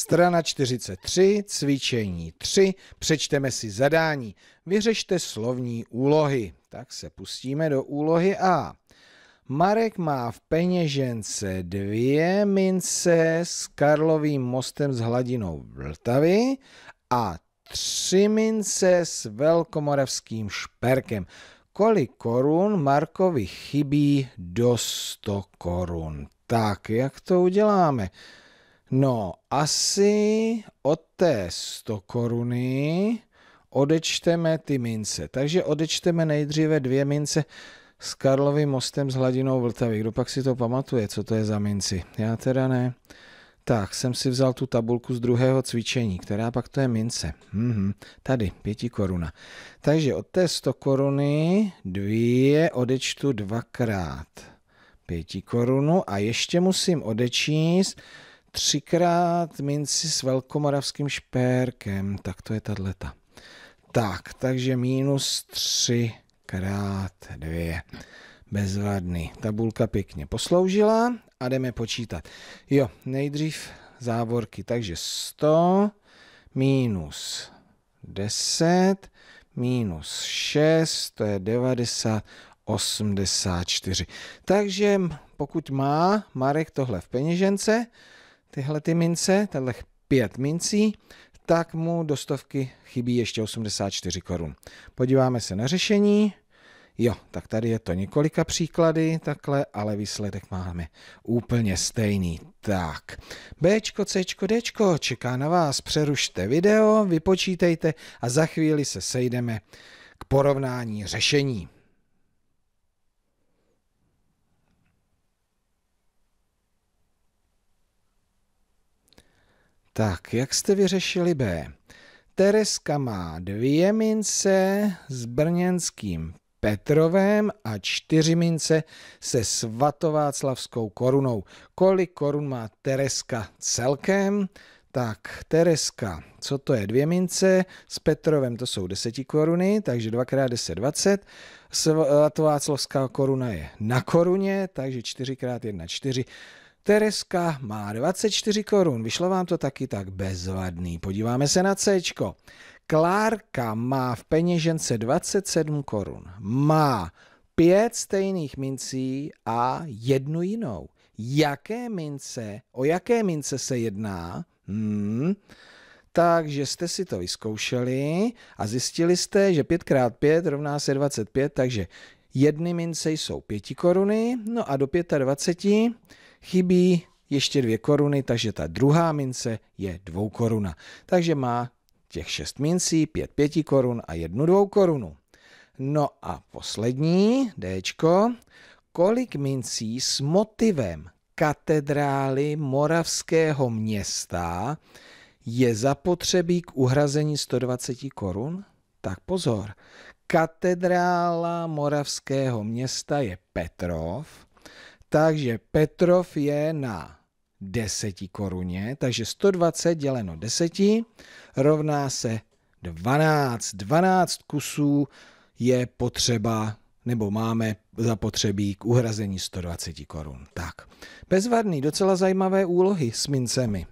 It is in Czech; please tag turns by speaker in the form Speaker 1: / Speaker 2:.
Speaker 1: Strana 43, cvičení 3, přečteme si zadání. Vyřešte slovní úlohy. Tak se pustíme do úlohy A. Marek má v peněžence dvě mince s Karlovým mostem s hladinou Vltavy a tři mince s velkomoravským šperkem. Kolik korun Markovi chybí do 100 korun? Tak, jak to uděláme? No, asi od té 100 koruny odečteme ty mince. Takže odečteme nejdříve dvě mince s Karlovým mostem s hladinou Vltavy. Kdo pak si to pamatuje, co to je za minci? Já teda ne. Tak, jsem si vzal tu tabulku z druhého cvičení, která pak to je mince. Mhm, tady, pěti koruna. Takže od té 100 koruny dvě odečtu dvakrát. Pěti korunu a ještě musím odečíst Třikrát minci s velkomoravským špérkem, tak to je tato. Tak, takže minus 3 krát 2. Bezvadný. Tabulka pěkně posloužila a jdeme počítat. Jo, nejdřív závorky, takže 100 minus 10 minus 6, to je 90, 84. Takže pokud má Marek tohle v peněžence, tyhle ty mince, tenhle pět mincí, tak mu do stovky chybí ještě 84 korun. Podíváme se na řešení. Jo, tak tady je to několika příklady takhle, ale výsledek máme úplně stejný. Tak, B, C, D, čeká na vás, přerušte video, vypočítejte a za chvíli se sejdeme k porovnání řešení. Tak, jak jste vyřešili B? Tereska má dvě mince s brněnským Petrovem a čtyři mince se svatováclavskou korunou. Kolik korun má Tereska celkem? Tak, Tereska, co to je? Dvě mince, s Petrovem to jsou koruny, takže dvakrát deset dvacet. Svatováclavská koruna je na koruně, takže čtyřikrát jedna čtyři. Tereska má 24 korun, vyšlo vám to taky tak bezvadný. Podíváme se na C. Klárka má v peněžence 27 korun. Má pět stejných mincí a jednu jinou. Jaké mince, o jaké mince se jedná? Hmm. Takže jste si to vyzkoušeli a zjistili jste, že 5x5 rovná se 25, takže jedny mince jsou 5 koruny, no a do 25 chybí ještě dvě koruny, takže ta druhá mince je dvoukoruna. Takže má těch šest mincí, pět pěti korun a jednu dvou korunu. No a poslední, D, kolik mincí s motivem katedrály moravského města je zapotřebí k uhrazení 120 korun? Tak pozor, katedrála moravského města je Petrov, takže Petrov je na 10 koruně, takže 120 děleno 10 rovná se 12. 12 kusů je potřeba nebo máme zapotřebí k uhrazení 120 korun. Tak, bezvadný, docela zajímavé úlohy s mincemi.